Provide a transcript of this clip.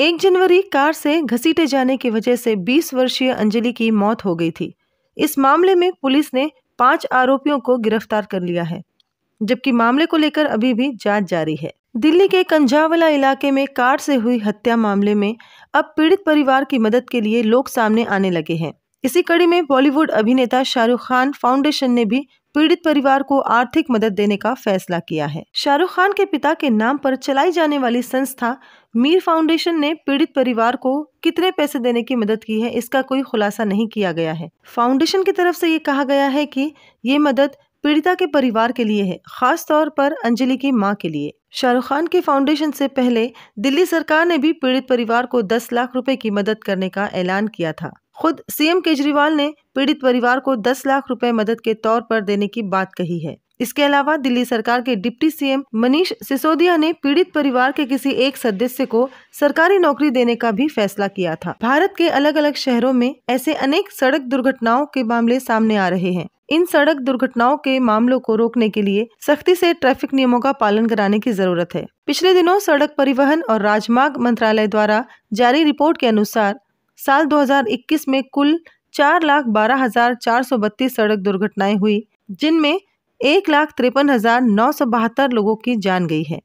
एक जनवरी कार से घसीटे जाने की वजह से 20 वर्षीय अंजलि की मौत हो गई थी इस मामले में पुलिस ने पांच आरोपियों को गिरफ्तार कर लिया है जबकि मामले को लेकर अभी भी जांच जारी है दिल्ली के कंजावला इलाके में कार से हुई हत्या मामले में अब पीड़ित परिवार की मदद के लिए लोग सामने आने लगे हैं इसी कड़ी में बॉलीवुड अभिनेता शाहरुख खान फाउंडेशन ने भी पीड़ित परिवार को आर्थिक मदद देने का फैसला किया है शाहरुख खान के पिता के नाम पर चलाई जाने वाली संस्था मीर फाउंडेशन ने पीड़ित परिवार को कितने पैसे देने की मदद की है इसका कोई खुलासा नहीं किया गया है फाउंडेशन की तरफ से ये कहा गया है कि ये मदद पीड़िता के परिवार के लिए है खास तौर पर अंजलि की मां के लिए शाहरुख खान के फाउंडेशन से पहले दिल्ली सरकार ने भी पीड़ित परिवार को 10 लाख रुपए की मदद करने का ऐलान किया था खुद सीएम केजरीवाल ने पीड़ित परिवार को 10 लाख रुपए मदद के तौर पर देने की बात कही है इसके अलावा दिल्ली सरकार के डिप्टी सीएम मनीष सिसोदिया ने पीड़ित परिवार के किसी एक सदस्य को सरकारी नौकरी देने का भी फैसला किया था भारत के अलग अलग शहरों में ऐसे अनेक सड़क दुर्घटनाओं के मामले सामने आ रहे हैं इन सड़क दुर्घटनाओं के मामलों को रोकने के लिए सख्ती से ट्रैफिक नियमों का पालन कराने की जरूरत है पिछले दिनों सड़क परिवहन और राजमार्ग मंत्रालय द्वारा जारी रिपोर्ट के अनुसार साल 2021 में कुल चार लाख बारह हजार चार सौ बत्तीस सड़क दुर्घटनाएं हुई जिनमें एक लाख तिरपन हजार नौ सौ बहत्तर लोगों की जान गई है